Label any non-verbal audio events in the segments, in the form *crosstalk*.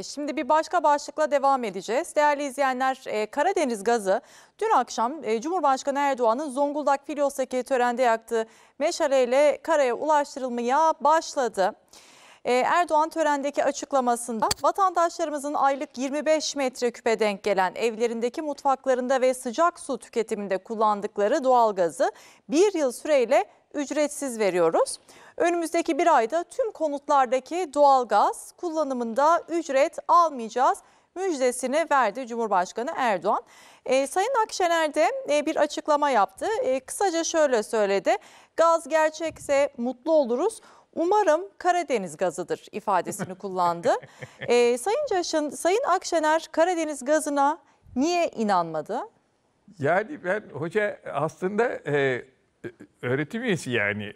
E, şimdi bir başka başlıkla devam edeceğiz. Değerli izleyenler e, Karadeniz gazı dün akşam e, Cumhurbaşkanı Erdoğan'ın Zonguldak Filyos'taki törende yaktığı meşaleyle karaya ulaştırılmaya başladı. Erdoğan törendeki açıklamasında vatandaşlarımızın aylık 25 metreküpe denk gelen evlerindeki mutfaklarında ve sıcak su tüketiminde kullandıkları doğalgazı bir yıl süreyle ücretsiz veriyoruz. Önümüzdeki bir ayda tüm konutlardaki doğalgaz kullanımında ücret almayacağız müjdesini verdi Cumhurbaşkanı Erdoğan. E, Sayın Akşener de e, bir açıklama yaptı. E, kısaca şöyle söyledi. Gaz gerçekse mutlu oluruz. Umarım Karadeniz gazıdır ifadesini *laughs* kullandı. E, Sayın Caşın, Sayın Akşener Karadeniz gazına niye inanmadı? Yani ben hoca aslında e, öğretim üyesi yani.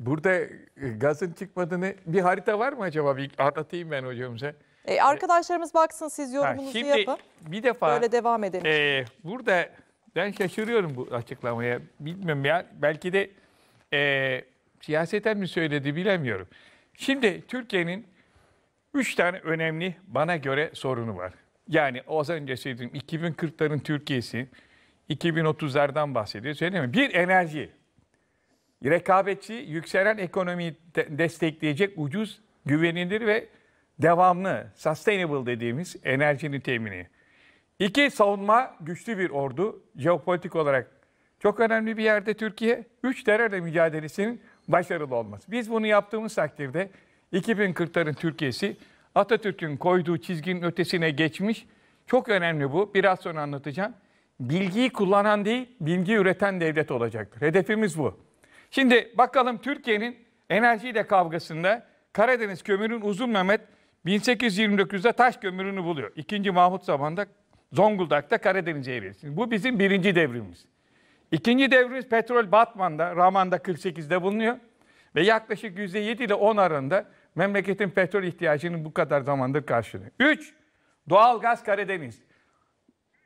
Burada e, gazın çıkmadığını bir harita var mı acaba? Bir anlatayım ben hocamıza. E, arkadaşlarımız baksın siz yorumunuzu ha, şimdi yapın. Bir defa böyle devam edelim. E, burada ben şaşırıyorum bu açıklamaya. Bilmiyorum ya belki de e, siyaseten mi söyledi bilemiyorum. Şimdi Türkiye'nin üç tane önemli bana göre sorunu var. Yani az önce söylediğim 2040'ların Türkiye'si, 2030'lardan bahsediyor. Öyle mi? Bir enerji. Rekabetçi, yükselen ekonomiyi de destekleyecek ucuz, güvenilir ve devamlı, sustainable dediğimiz enerjinin temini. İki, savunma güçlü bir ordu. Jeopolitik olarak çok önemli bir yerde Türkiye. Üç, terörle mücadelesinin başarılı olması. Biz bunu yaptığımız takdirde 2040'ların Türkiye'si Atatürk'ün koyduğu çizginin ötesine geçmiş. Çok önemli bu. Biraz sonra anlatacağım bilgiyi kullanan değil, bilgi üreten devlet olacaktır. Hedefimiz bu. Şimdi bakalım Türkiye'nin enerjiyle kavgasında Karadeniz kömürün uzun Mehmet 1829'da taş kömürünü buluyor. İkinci Mahmut zamanında Zonguldak'ta Karadeniz'e eriyorsun. Bu bizim birinci devrimimiz. İkinci devrimiz petrol Batman'da, Raman'da 48'de bulunuyor. Ve yaklaşık %7 ile 10 arasında memleketin petrol ihtiyacını bu kadar zamandır karşılıyor. 3. Doğal gaz Karadeniz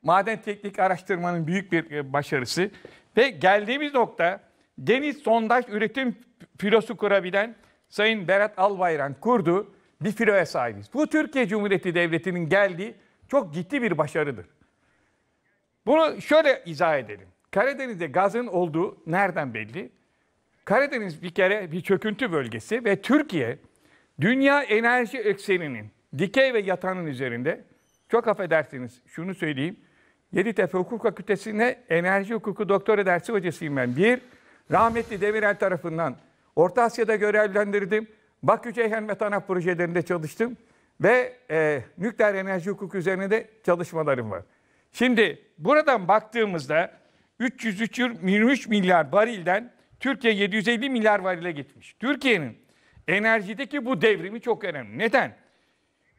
maden teknik araştırmanın büyük bir e, başarısı ve geldiğimiz nokta deniz sondaj üretim filosu kurabilen Sayın Berat Albayrak kurdu bir filoya sahibiz. Bu Türkiye Cumhuriyeti Devleti'nin geldiği çok ciddi bir başarıdır. Bunu şöyle izah edelim. Karadeniz'de gazın olduğu nereden belli? Karadeniz bir kere bir çöküntü bölgesi ve Türkiye dünya enerji ekseninin dikey ve yatanın üzerinde çok affedersiniz şunu söyleyeyim Yeditepe Hukuk Fakültesi'ne enerji hukuku doktora dersi hocasıyım ben. Bir, rahmetli Demirel tarafından Orta Asya'da görevlendirdim. Bakü Ceyhan ve Tanap projelerinde çalıştım. Ve e, nükleer enerji hukuku üzerine de çalışmalarım var. Şimdi buradan baktığımızda 303 milyar barilden Türkiye 750 milyar varile gitmiş. Türkiye'nin enerjideki bu devrimi çok önemli. Neden?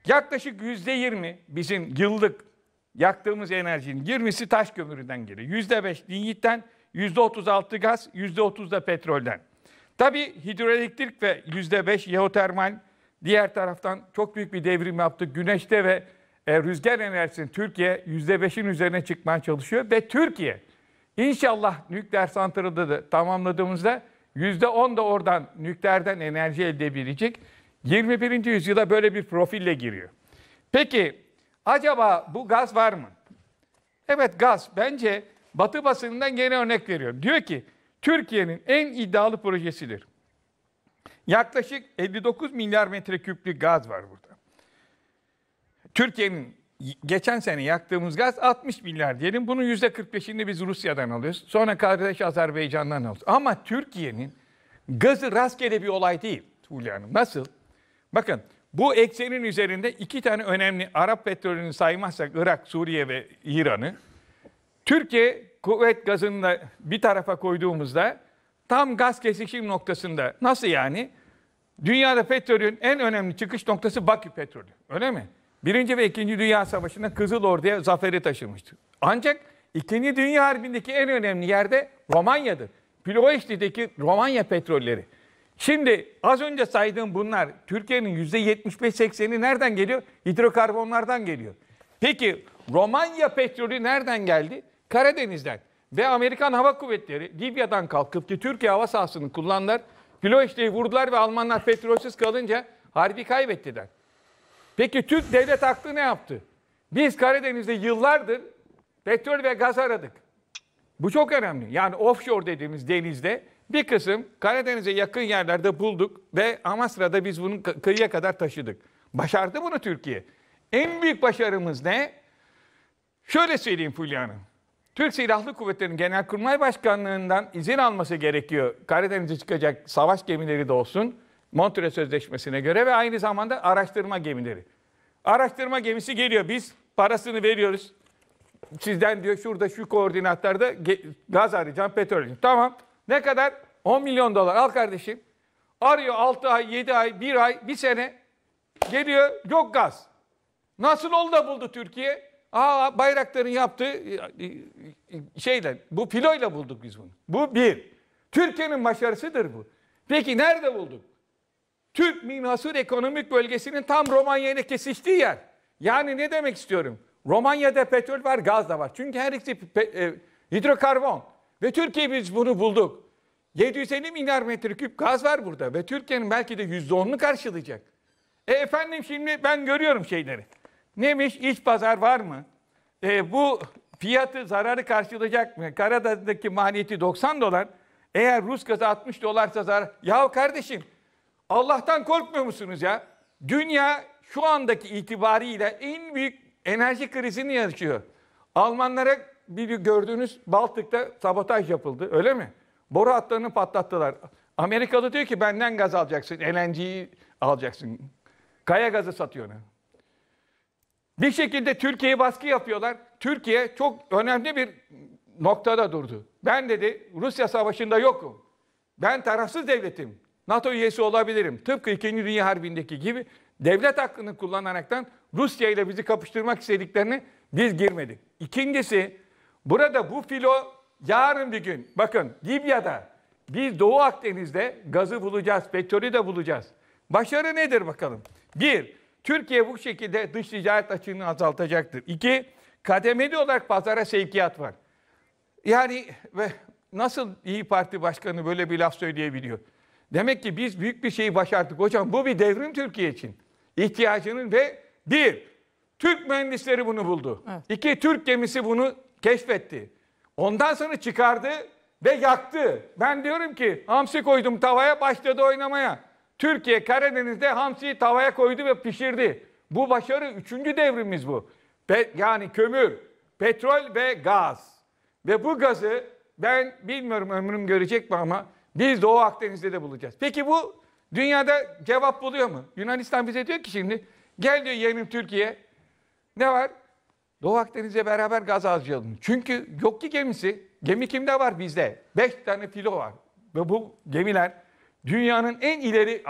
Yaklaşık %20 bizim yıllık yaktığımız enerjinin 20'si taş kömüründen geliyor. %5 linyitten, %36 gaz, %30 da petrolden. Tabii hidroelektrik ve %5 jeotermal diğer taraftan çok büyük bir devrim yaptı. Güneşte ve e, rüzgar enerjisinin Türkiye %5'in üzerine çıkmaya çalışıyor ve Türkiye inşallah nükleer santralı da tamamladığımızda %10 da oradan nükleerden enerji elde edebilecek. 21. yüzyıla böyle bir profille giriyor. Peki Acaba bu gaz var mı? Evet gaz. Bence Batı basınından gene örnek veriyorum. Diyor ki Türkiye'nin en iddialı projesidir. Yaklaşık 59 milyar metreküplük gaz var burada. Türkiye'nin geçen sene yaktığımız gaz 60 milyar diyelim. Bunun %45'ini biz Rusya'dan alıyoruz. Sonra kardeş Azerbaycan'dan alıyoruz. Ama Türkiye'nin gazı rastgele bir olay değil Hulya Hanım. Nasıl? Bakın bu eksenin üzerinde iki tane önemli Arap petrolünü saymazsak Irak, Suriye ve İran'ı Türkiye kuvvet gazını da bir tarafa koyduğumuzda tam gaz kesişim noktasında nasıl yani? Dünyada petrolün en önemli çıkış noktası Bakü petrolü. Öyle mi? Birinci ve İkinci Dünya Savaşı'nda Kızıl Ordu'ya zaferi taşımıştı. Ancak İkinci Dünya Harbi'ndeki en önemli yerde Romanya'dır. Ploeşti'deki Romanya petrolleri. Şimdi az önce saydığım bunlar Türkiye'nin %75-80'i nereden geliyor? Hidrokarbonlardan geliyor. Peki Romanya petrolü nereden geldi? Karadeniz'den. Ve Amerikan Hava Kuvvetleri Libya'dan kalkıp ki Türkiye hava sahasını kullandılar. Ploeşte'yi vurdular ve Almanlar petrolsüz kalınca harbi kaybettiler. Peki Türk devlet aklı ne yaptı? Biz Karadeniz'de yıllardır petrol ve gaz aradık. Bu çok önemli. Yani offshore dediğimiz denizde bir kısım Karadeniz'e yakın yerlerde bulduk ve Amasra'da biz bunu kıyıya kadar taşıdık. Başardı bunu Türkiye. En büyük başarımız ne? Şöyle söyleyeyim Fulya Hanım. Türk Silahlı Kuvvetleri'nin Genelkurmay Başkanlığı'ndan izin alması gerekiyor. Karadeniz'e çıkacak savaş gemileri de olsun. Montre Sözleşmesi'ne göre ve aynı zamanda araştırma gemileri. Araştırma gemisi geliyor. Biz parasını veriyoruz. Sizden diyor şurada şu koordinatlarda gaz arayacağım, petrol arayacağım. Tamam. Ne kadar? 10 milyon dolar. Al kardeşim. Arıyor 6 ay, 7 ay, 1 ay, 1 sene. Geliyor yok gaz. Nasıl oldu da buldu Türkiye? Aa Bayraktar'ın yaptığı e, e, e, şeyle, bu filoyla bulduk biz bunu. Bu bir. Türkiye'nin başarısıdır bu. Peki nerede bulduk? Türk Minhasır Ekonomik Bölgesi'nin tam Romanya ile kesiştiği yer. Yani ne demek istiyorum? Romanya'da petrol var, gaz da var. Çünkü her ikisi e, hidrokarbon. Ve Türkiye biz bunu bulduk. 750 milyar metreküp gaz var burada ve Türkiye'nin belki de %10'unu karşılayacak. E efendim şimdi ben görüyorum şeyleri. Neymiş iç pazar var mı? E, bu fiyatı zararı karşılayacak mı? Karadağ'daki maliyeti 90 dolar. Eğer Rus gazı 60 dolarsa zarar. Yahu kardeşim Allah'tan korkmuyor musunuz ya? Dünya şu andaki itibariyle en büyük enerji krizini yaşıyor. Almanlara bir gördüğünüz Baltık'ta sabotaj yapıldı öyle mi? Boru hatlarını patlattılar. Amerikalı diyor ki benden gaz alacaksın, LNG'yi alacaksın. Kaya gazı satıyor. Bir şekilde Türkiye'ye baskı yapıyorlar. Türkiye çok önemli bir noktada durdu. Ben dedi Rusya Savaşı'nda yokum. Ben tarafsız devletim. NATO üyesi olabilirim. Tıpkı 2. Dünya Harbi'ndeki gibi devlet hakkını kullanaraktan Rusya ile bizi kapıştırmak istediklerini biz girmedik. İkincisi Burada bu filo yarın bir gün bakın Libya'da biz Doğu Akdeniz'de gazı bulacağız, petrolü de bulacağız. Başarı nedir bakalım? Bir, Türkiye bu şekilde dış ticaret açığını azaltacaktır. İki, kademeli olarak pazara sevkiyat var. Yani ve nasıl İyi Parti Başkanı böyle bir laf söyleyebiliyor? Demek ki biz büyük bir şeyi başardık hocam. Bu bir devrim Türkiye için. İhtiyacının ve bir, Türk mühendisleri bunu buldu. Evet. İki, Türk gemisi bunu keşfetti. Ondan sonra çıkardı ve yaktı. Ben diyorum ki hamsi koydum tavaya başladı oynamaya. Türkiye Karadeniz'de hamsiyi tavaya koydu ve pişirdi. Bu başarı üçüncü devrimiz bu. Pe yani kömür, petrol ve gaz. Ve bu gazı ben bilmiyorum ömrüm görecek mi ama biz Doğu Akdeniz'de de bulacağız. Peki bu dünyada cevap buluyor mu? Yunanistan bize diyor ki şimdi gel diyor yeğenim Türkiye. Ne var? Doğu Akdeniz'e beraber gaz harcayalım. Çünkü yok ki gemisi. Gemi kimde var? Bizde. Beş tane filo var. Ve bu gemiler dünyanın en ileri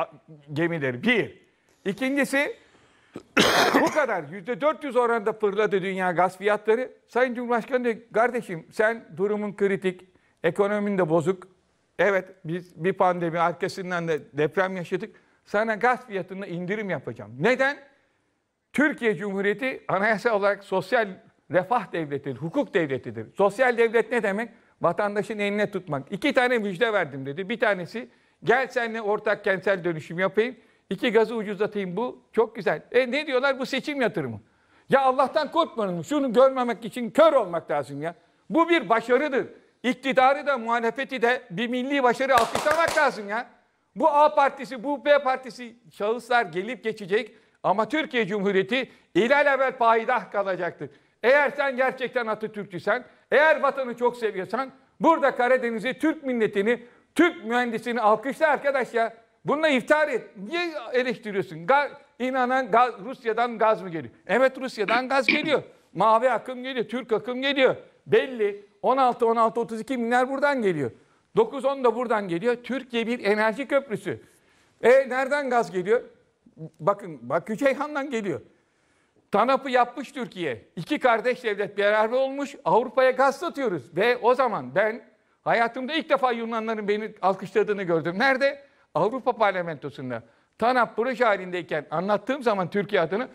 gemileri. Bir. İkincisi *coughs* bu kadar yüzde 400 oranında fırladı dünya gaz fiyatları. Sayın Cumhurbaşkanı diyor kardeşim sen durumun kritik, ekonomin de bozuk. Evet biz bir pandemi arkasından da deprem yaşadık. Sana gaz fiyatında indirim yapacağım. Neden? Türkiye Cumhuriyeti anayasa olarak sosyal refah devletidir, hukuk devletidir. Sosyal devlet ne demek? Vatandaşın eline tutmak. İki tane müjde verdim dedi. Bir tanesi gel seninle ortak kentsel dönüşüm yapayım. İki gazı ucuzlatayım bu. Çok güzel. E ne diyorlar bu seçim yatırımı. Ya Allah'tan korkmanın şunu görmemek için kör olmak lazım ya. Bu bir başarıdır. İktidarı da muhalefeti de bir milli başarı alkışlamak lazım ya. Bu A partisi, bu B partisi şahıslar gelip geçecek. Ama Türkiye Cumhuriyeti ilelebet paydah kalacaktır. Eğer sen gerçekten Atatürkçüsen, eğer vatanı çok seviyorsan burada Karadeniz'i, Türk milletini, Türk mühendisini alkışla arkadaş ya. Bununla iftihar et. Niye eleştiriyorsun? Ga inanan gaz, Rusya'dan gaz mı geliyor? Evet Rusya'dan gaz geliyor. Mavi akım geliyor, Türk akım geliyor. Belli. 16, 16, 32 binler buradan geliyor. 9, 10 da buradan geliyor. Türkiye bir enerji köprüsü. E nereden gaz geliyor? bakın Bakü Ceyhan'dan geliyor. TANAP'ı yapmış Türkiye. İki kardeş devlet beraber olmuş. Avrupa'ya gaz satıyoruz. Ve o zaman ben hayatımda ilk defa Yunanların beni alkışladığını gördüm. Nerede? Avrupa Parlamentosu'nda. TANAP proje halindeyken anlattığım zaman Türkiye adını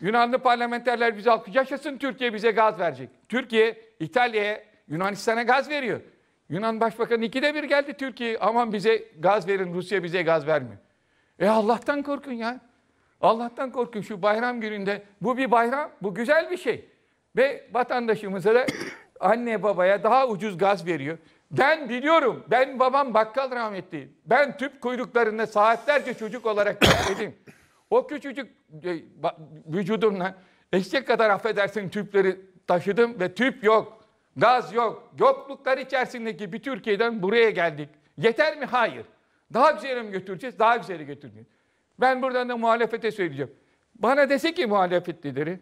Yunanlı parlamenterler bizi alkış yaşasın Türkiye bize gaz verecek. Türkiye İtalya'ya Yunanistan'a gaz veriyor. Yunan Başbakanı ikide bir geldi Türkiye aman bize gaz verin Rusya bize gaz vermiyor. E Allah'tan korkun ya. Allah'tan korkun şu bayram gününde. Bu bir bayram, bu güzel bir şey. Ve vatandaşımıza da *coughs* anne babaya daha ucuz gaz veriyor. Ben biliyorum, ben babam bakkal rahmetli. Ben tüp kuyruklarında saatlerce çocuk olarak *coughs* bekledim. O küçücük e, vücudumla eşek kadar affedersin tüpleri taşıdım ve tüp yok, gaz yok. Yokluklar içerisindeki bir Türkiye'den buraya geldik. Yeter mi? Hayır. Daha güzeli mi götüreceğiz? Daha güzeli götüreceğiz. Ben buradan da muhalefete söyleyeceğim. Bana dese ki muhalefet lideri,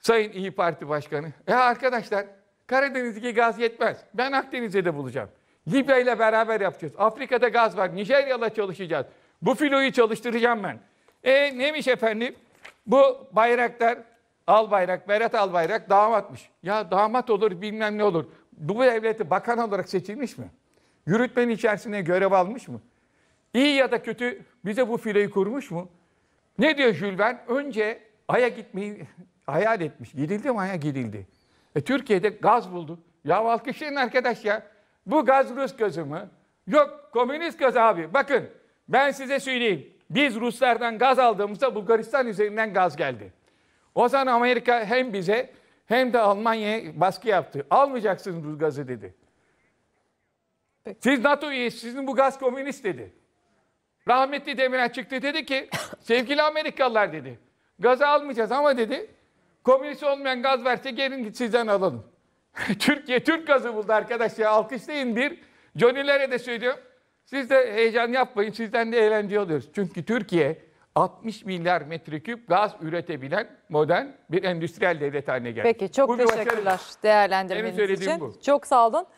Sayın İyi Parti Başkanı, e arkadaşlar Karadeniz'deki gaz yetmez. Ben Akdeniz'e de bulacağım. Libya ile beraber yapacağız. Afrika'da gaz var. Nijerya'la çalışacağız. Bu filoyu çalıştıracağım ben. E neymiş efendim? Bu bayraklar al bayrak, Berat al bayrak, damatmış. Ya damat olur bilmem ne olur. Bu devleti bakan olarak seçilmiş mi? Yürütmenin içerisine görev almış mı? İyi ya da kötü bize bu fileyi kurmuş mu? Ne diyor Jules Verne? Önce Ay'a gitmeyi *laughs* hayal etmiş. Gidildi mi Ay'a gidildi. E, Türkiye'de gaz buldu. Ya alkışlayın arkadaş ya. Bu gaz Rus gözü mı? Yok komünist göz abi. Bakın ben size söyleyeyim. Biz Ruslardan gaz aldığımızda Bulgaristan üzerinden gaz geldi. O zaman Amerika hem bize hem de Almanya'ya baskı yaptı. Almayacaksınız bu gazı dedi. Peki. Siz NATO üyesi, sizin bu gaz komünist dedi. Rahmetli Demirel çıktı dedi ki, *coughs* sevgili Amerikalılar dedi, gazı almayacağız ama dedi, komünist olmayan gaz verse gelin sizden alalım. *laughs* Türkiye Türk gazı buldu arkadaşlar, alkışlayın bir. Johnny'lere de söylüyorum, siz de heyecan yapmayın, sizden de eğlence alıyoruz. Çünkü Türkiye 60 milyar metreküp gaz üretebilen modern bir endüstriyel devlet haline geldi. Peki çok bu teşekkürler değerlendirmeniz için. Bu. Çok sağ olun.